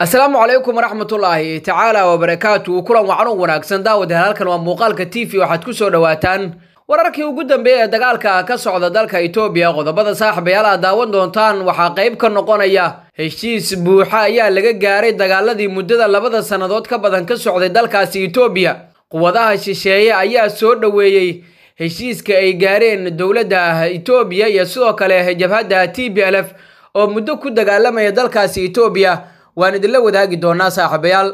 asalaamu calaykum waraxmatullaahi tacaala wabarakaatu kulan wacanug wanaagsan daawad halkan waa muuqaalka t v waxaad ku soo dhowaataan wararkii ugu dambeeya ee dagaalka ka socda dalka etoobiya qodobada saaxiibayaal aad daawan doontaan waxaa qayb ka noqonaya heshiis buuxa ayaa laga gaaray dagaaladii muddada labada sannadood ka badan ka socday dalkaasi etoobiya quwadaha shisheeye ayaa soo dhoweeyey heshiiska ay gaareen dowladda etoobiya iyo sidoo kale jabhadda t b l f oo muddo ku dagaalamaya dalkaasi etoobiya waan idinla wadaagi doonaa saaxiibayaal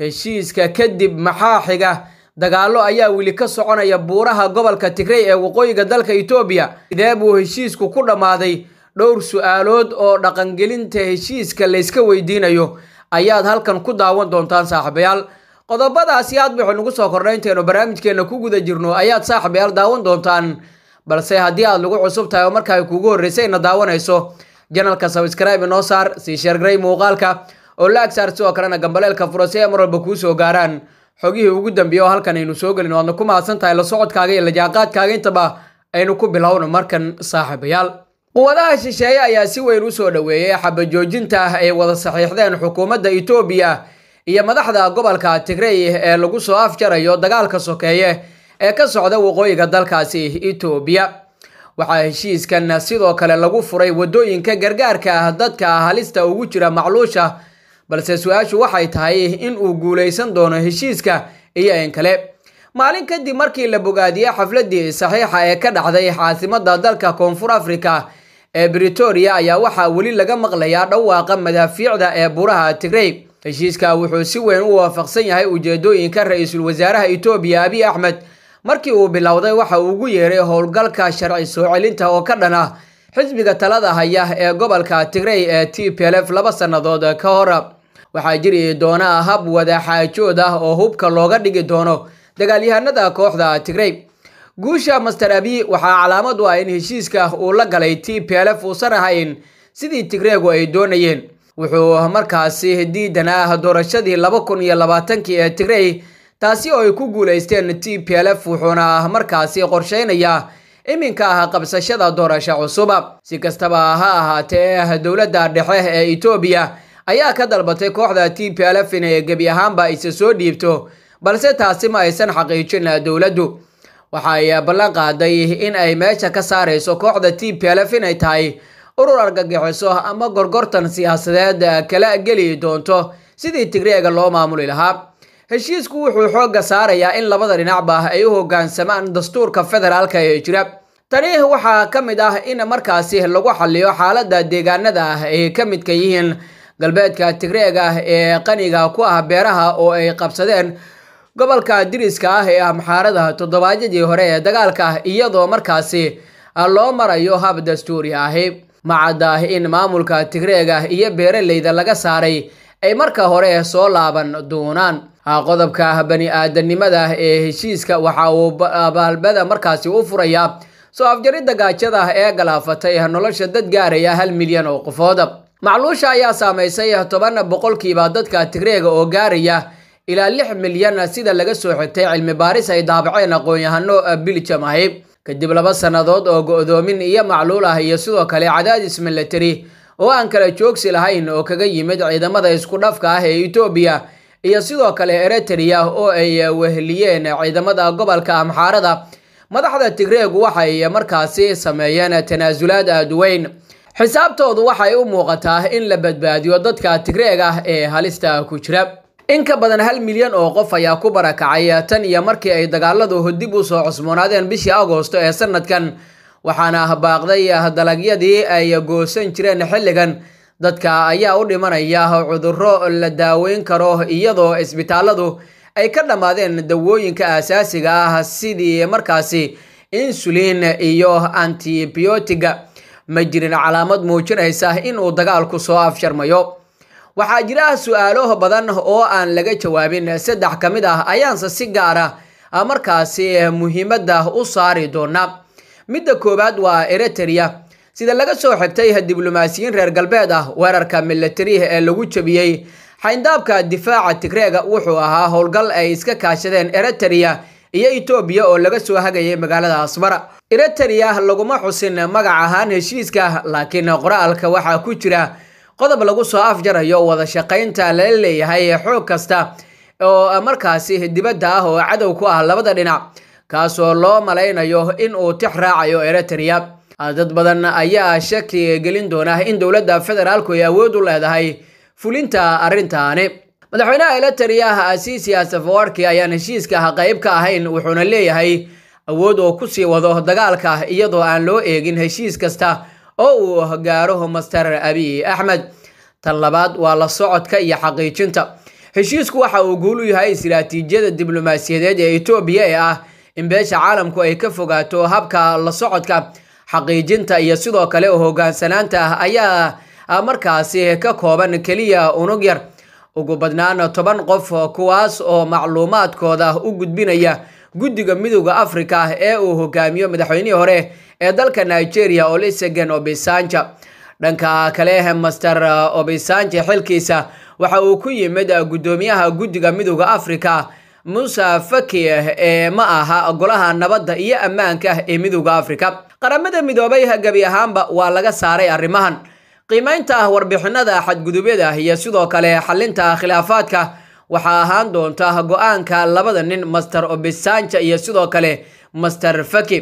heshiiska kadib maxaa xiga dagaallo ayaa weli ka soconaya buuraha gobolka tigrey ee waqooyiga dalka etoobiya sidee buu heshiisku ku dhammaaday dhowr su'aalood oo dhaqangelinta heshiiska layska weydiinayo ayaad halkan ku daawan doontaan saaxiibayaal qodobadaasi aad bayxu nagu soo kordha intaynu barnaamijkeenna ku guda jirno ayaad saaxiibayaal daawan doontaan balse haddii aad lagu cusub tahay oo markaa ay kuugu horreysay ina daawanayso janalka sabscribe noo saar sii sheergaray muuqaalka oo la agsaar sidoo kalena gambaleelka furo si ay mar walba kuu soo gaaraan xogihii ugu dambeeya oo halkan aynu soo gelin waadna ku mahadsan tahay la socodkaaga iyo lajaaqaadkaaga intaba aynu ku bilowno markan saaxiibayaal quwadaha shisheeye ayaa si weyn u soo dhoweeyey xabajoojinta ah ay wada saxiixdeen xukuumadda etoobiya iyo madaxda gobolka tigrey ee lagu soo afjarayo dagaalka sokeeye ee ka socda waqooyiga dalkaasi etoobiya waxaa heshiiskan sidoo kale lagu furay waddooyinka gargaarka ah dadka halista ugu jira macluusha balse su-aashu waxay tahay in uu guulaysan doono heshiiska iyo in kale maalin kadib markii la bogaadiyey xafladii saxiixa ee ka dhacday caasimadda dalka koonfur afrika ee britoria ayaa waxaa weli laga maqlayaa dhawaaqa madaafiicda ee buraha tigrey heshiiska wuxuu si weyn u waafaqsan yahay ujeedooyinka ra-iisul wasaaraha etoobiya abiy axmed markii uu bilowday waxa uu ugu yeeray howlgalka sharci soo celinta oo ka dhan ah xisbiga talada haya ee gobolka tigrey ee t p l f laba sannadood ka hor waxaa jiri doonaa hab wada xaajood ah oo hubka looga dhigi doono dagaalyahanada kooxda tigrey guusha master abi waxaa calaamad u ah in heshiiska uu la galay t p l f uusan ahayn sidii tigreegu ay doonayeen wuxuu markaasi diidan doorashadii laba kun iyo labaatankii ee tigrey taasi oo ay ku guulaysteen t p f wuxuuna ah markaasi qorsheynaya iminka ah qabsashada doorasho cusub si kastaba ha ahaatee dowladda dhexe ee etoobiya ayaa ka dalbatay kooxda t p l f inay gebi ahaanba isa soo dhiibto balse taasi ma aysan xaqiijin dowladdu waxa ay ballan qaaday in ay meesha ka saarayso kooxda t p l f inay tahay urur argagixiso ama gorgortan siyaasadeed kala geli doonto sidii tigreega loo maamuli lahaa heshiisku wuxuu xoogga saarayaa in labada dhinacba ay u hoggaansamaan dastuurka federaalka ee jira tani waxaa ka mid ah in markaasi lagu xaliyo xaaladda deegaanada ah ay ka midka yihiin galbeedka tigreeg ah ee qaniga ku ah beeraha oo ay qabsadeen gobolka diriska ah ee amxaarada ah toddobaadyadii hore ee dagaalka ah, iyadoo markaasi loo marayo hab dastuuri ahi macadda in maamulka tigreega ah iyo beeralayda laga saaray ay marka hore soo laaban doonaan Ah, qodobka ah bani aadamnimada ah ee heshiiska waxa uu abaalbada ah, markaasi u furayaa soo afjaridda gaajada ee galaafatay nolosha dad gaaraya hal milyan oo qofood macluusha ayaa saamaysay toban boqolkiiba dadka tigreega oo gaaraya ilaa lix milyan sida laga soo xigtay cilmi baaris ay daabaceen aqoon-yahano biljam ahi kadib laba sannadood oo go-doomin iyo macluul ah iyo sidoo kale cadaadis milatari oo aan kala joogsi lahayn oo kaga yimid ciidamada isku dhafka ah ee etoobiya iyo sidoo kale eritrea oo ay weheliyeen ciidamada gobolka amxaarada madaxda tigreeg waxay markaasi sameeyeen tanaasulaad aada weyn xisaabtoodu waxay u muuqataa in la badbaadiyo dadka tigreeg ah ee halista ku jira in ka badan hal milyan oo qof ayaa ku barakacay tan iyo markii ay dagaaladu dib u soo cusmoonaadeen bishii agoosto ee sanadkan waxaana baaqday dalagyadii ay goosan jireen xilligan dadka ayaa u dhimanaya cudurro la daaweyn karo iyadoo isbitaaladu ay ka dhammaadeen dawooyinka aasaasiga ah sidii markaasi insulin iyo antibiyotiga ma jirin calaamad muujinaysa inuu dagaalku soo afjarmayo waxaa jira su-aalo badan oo aan laga jawaabin saddex ka mid ah ayaanse si gaara ah markaasi muhiimadda u saari doonaa midda koowaad waa eritrea sida laga soo xigtay diblomaasiyiin reer galbeed ah weerarka milatariha ee lagu jabiyey xayndaabka difaaca tigreega wuxuu ahaa howlgal ay iska kaashadeen eritrea iyo etoobiya oo laga soo hagayay magaalada asmara eritrea laguma xusin magac ahaan heshiiska laakiin qoraalka waxaa ku jira qodob lagu soo afjarayo wada shaqaynta lala leeyahay xoog kasta oo markaasi dibadda ah oo cadow ku ah labada dhinac kaasoo loo malaynayo in uu tix raacayo eritrea Ah, dad badan ayaa ah shaki gelin doona ah in dowladda federaalku ay awood u leedahay fulinta arrintaani madaxweynaha ila taliyaha asiisi asafawarki ayaan heshiiska qayb ka ahayn wuxuuna leeyahay awood oo ku sii wado dagaalka iyadoo aan loo eegin heshiis kasta oo uu gaaro master abiy axmed tan labaad waa la socodka iyo xaqiijinta heshiisku waxa uu guul u yahay istiraatiijiyada diblomaasiyadeed ee etoobiya ee ah in beesha caalamku ay ka fogaato habka la socodka xaqiijinta iyo sidoo kale hogaansanaanta ah ayaa ah markaasi ka kooban keliya unug yar ugu badnaan toban qof kuwaas oo macluumaadkooda u gudbinaya guddiga midowda afrika ah ee uu hogaamiyo madaxweynihii hore ee dalka nigeria olusegan obisanja dhanka kale master obisanja xilkiisa waxa uu ku yimid guddoomiyaha guddiga midooda afrika muuse fakih eh, ee ma aha golaha nabadda iyo ammaanka ah ee midooda afrika qaramada midoobay gebi ahaanba waa laga saaray arrimahan qiimaynta ah warbixinnada xadgudubyada iyo sidoo kale xallinta khilaafaadka waxaa ahaan doonta go'aanka labada nin master obisanja iyo sidoo kale master faki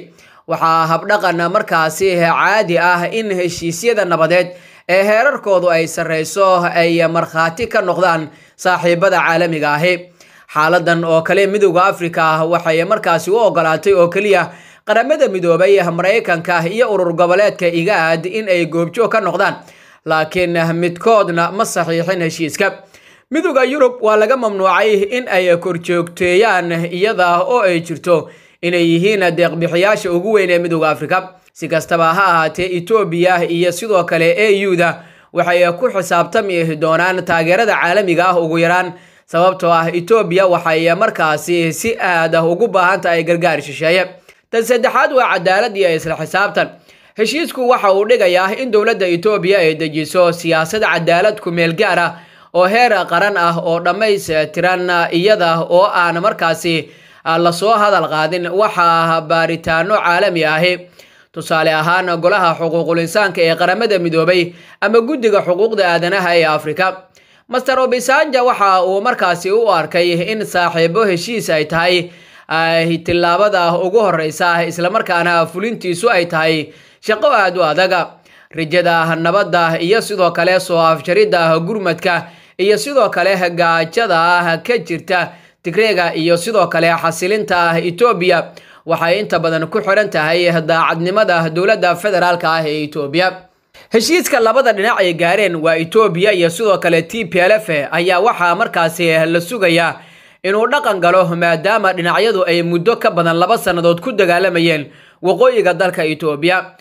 waxaa habdhaqan markaasi caadi ah in heshiisyada nabadeed ee heerarkoodu ay sarreyso ay markhaati ka noqdaan saaxiibada caalamiga ahi xaaladan oo kale midowda afrika waxay markaasi u ogolaatay oo keliya qaramada midoobay maraykanka ah iyo urur goboleedka igaad in ay goobjoog ka noqdaan laakiin ah, midkoodna ma saxiixin heshiiska midowda yurub waa laga mamnuucay in ay korjoogteeyaan iyada oo ay jirto inay yihiin deeqbixiyaasha ugu weyn ee midowda afrika si kastaba ha ahaatee etoobiya iyo sidoo kale e u-da waxay ku xisaabtami doonaan taageerada caalamiga ah ugu yaraan sababtoo ah etoobiya waxay markaasi si aad ah ugu baahan tahay gargaar shisheeye tan saddexaad waa cadaalad iyo isla xisaabtan heshiisku waxa uu dhigayaa in dowladda etoobiya ay dejiso siyaasad cadaalad kumeel gaar ah oo heer qaran ah oo dhammaystiran eh, eh, iyada oo aan markaasi eh, lasoo hadal qaadin waxaa baaritaano caalami ahi tusaale ahaan golaha xuquuqul insaanka ee qaramada midoobay ama guddiga xuquuqda aadanaha ee afrika master obisanja waxa uu markaasi u arkay in saaxiibo heshiis ay tahay ay tillaabada ah ugu horreysa ah islamarkaana fulintiisu ay tahay shaqo aad u adaga rajada ah nabadda iyo sidoo kale soo afjaridda gurmadka iyo sidoo kale gaajada ah ka jirta tigreega iyo sidoo kale xasilinta etoobiya waxay inta badan ku xiran tahay daacadnimada dowladda federaalka ah ee etoobiya heshiiska labada dhinac ay gaareen waa etoobiya iyo sidoo kale t p l f ayaa waxaa markaasi la sugayaa inuu dhaqan galo maadaama dhinacyadu ay muddo ka badan laba sannadood ku dagaalamayeen waqooyiga dalka etoobiya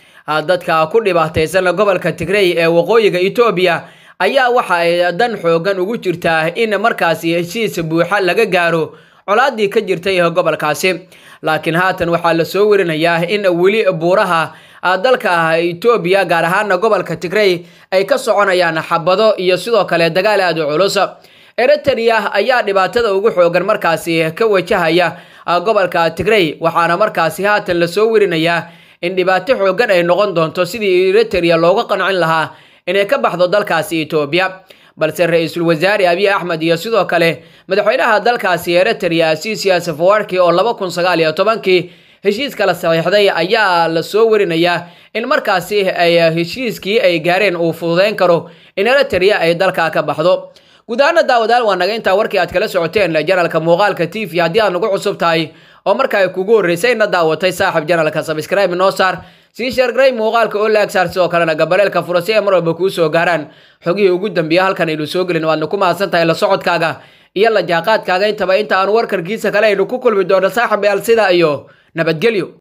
dadka ku dhibaataysan gobolka tigrey ee waqooyiga etoobiya ayaa waxa ay dan xoogan ugu jirtaa in markaasi heshiis buuxa laga gaaro colaaddii ka jirtay gobolkaasi laakiin haatan waxaa la soo warinayaa in weli buuraha ah, dalka etoobiya ah, gaar ahaana gobolka tigrey ay ka soconayaan xabado iyo sidoo kale dagaal aada culus ereteriya ayaa dhibaatada ugu xoogan markaasi ka wajahaya ah, gobolka tigrey waxaana markaasi haatan la soo werinayaa in dhibaato xoogan ay noqon doonto sidii ereteriya looga qancin lahaa inay ka baxdo dalkaasi etoobiya balse ra-iisul wasaare abiy axmed iyo sidoo kale madaxweynaha dalkaasi ereteriya asiisia safawarki oo laba kun sagaal iyo tobankii heshiis kala saxiixday ayaa lasoo werinayaa in markaasi ay heshiiskii ay gaareen uu fududeyn karo in ereteriya ay dalka ka baxdo gudahaana daawadaal waa naga intaa warkii aad kala socoteen janalka muuqaalka t v haddii aad nagu cusub tahay oo marka ay kugu horreysay daawatay saaxib janalka sabskraibe noo saar sii sheergaray muuqaalka oo laag saar sidoo kalena gabaleelka furasi ee mar walba kuu soo gaaraan xogihii ugu dambeeya halkan aynu soo gelin waadna ku mahadsan tahay la socodkaaga iyo la jaaqaadkaaga intaba inta aanu warkarkiisa kale aynu ku kulmi doono saaxib eal iyo nabadgelyo